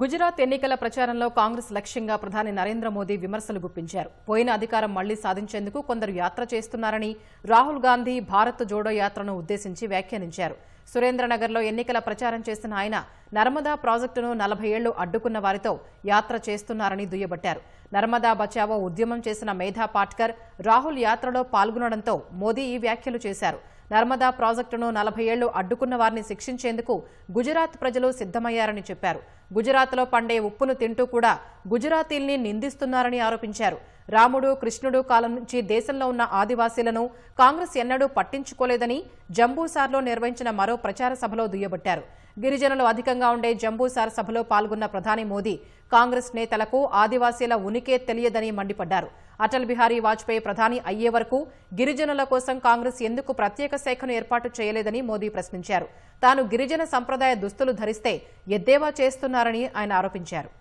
గుజరాత్ ఎన్నికల ప్రచారంలో కాంగ్రెస్ లక్ష్యంగా ప్రధాని నరేంద్ర మోదీ విమర్శలు గుప్పించారు పోయిన అధికారం మళ్లీ సాధించేందుకు కొందరు యాత్ర చేస్తున్నారని రాహుల్ గాంధీ భారత్ జోడో యాత్రను ఉద్దేశించి వ్యాఖ్యానించారు సురేంద్రనగర్లో ఎన్నికల ప్రచారం చేసిన ఆయన నర్మదా ప్రాజెక్టును నలభై ఏళ్లు అడ్డుకున్న వారితో యాత్ర చేస్తున్నారని దుయ్యబట్టారు నర్మదా బచావో ఉద్యమం చేసిన మేధా పాట్కర్ రాహుల్ యాత్రలో పాల్గొనడంతో మోదీ ఈ వ్యాఖ్యలు చేశారు నర్మదా ప్రాజెక్టును నలభై ఏళ్లు అడ్డుకున్న వారిని శిక్షించేందుకు గుజరాత్ ప్రజలు సిద్దమయ్యారని చెప్పారు గుజరాత్లో పండే ఉప్పును తింటూ కూడా గుజరాతీల్ని నిందిస్తున్నారని ఆరోపించారు రాముడు కృష్ణుడు కాలం నుంచి దేశంలో ఉన్న ఆదివాసీలను కాంగ్రెస్ ఎన్నడూ పట్టించుకోలేదని జంబూసార్లో నిర్వహించిన మరో ప్రచార సభలో దుయ్యబట్టారు గిరిజనులు అధికంగా ఉండే జంబూసార్ సభలో పాల్గొన్న ప్రధాని మోదీ కాంగ్రెస్ నేతలకు ఆదివాసీల ఉనికే తెలియదని మండిపడ్డారు అటల్ బిహారీ వాజ్పేయి ప్రధాని అయ్యే వరకు గిరిజనుల కోసం కాంగ్రెస్ ఎందుకు ప్రత్యేక శాఖను ఏర్పాటు చేయలేదని మోదీ ప్రశ్నించారు తాను గిరిజన సంప్రదాయ దుస్తులు ధరిస్తే ఎద్దేవా చేస్తున్నారని ఆయన ఆరోపించారు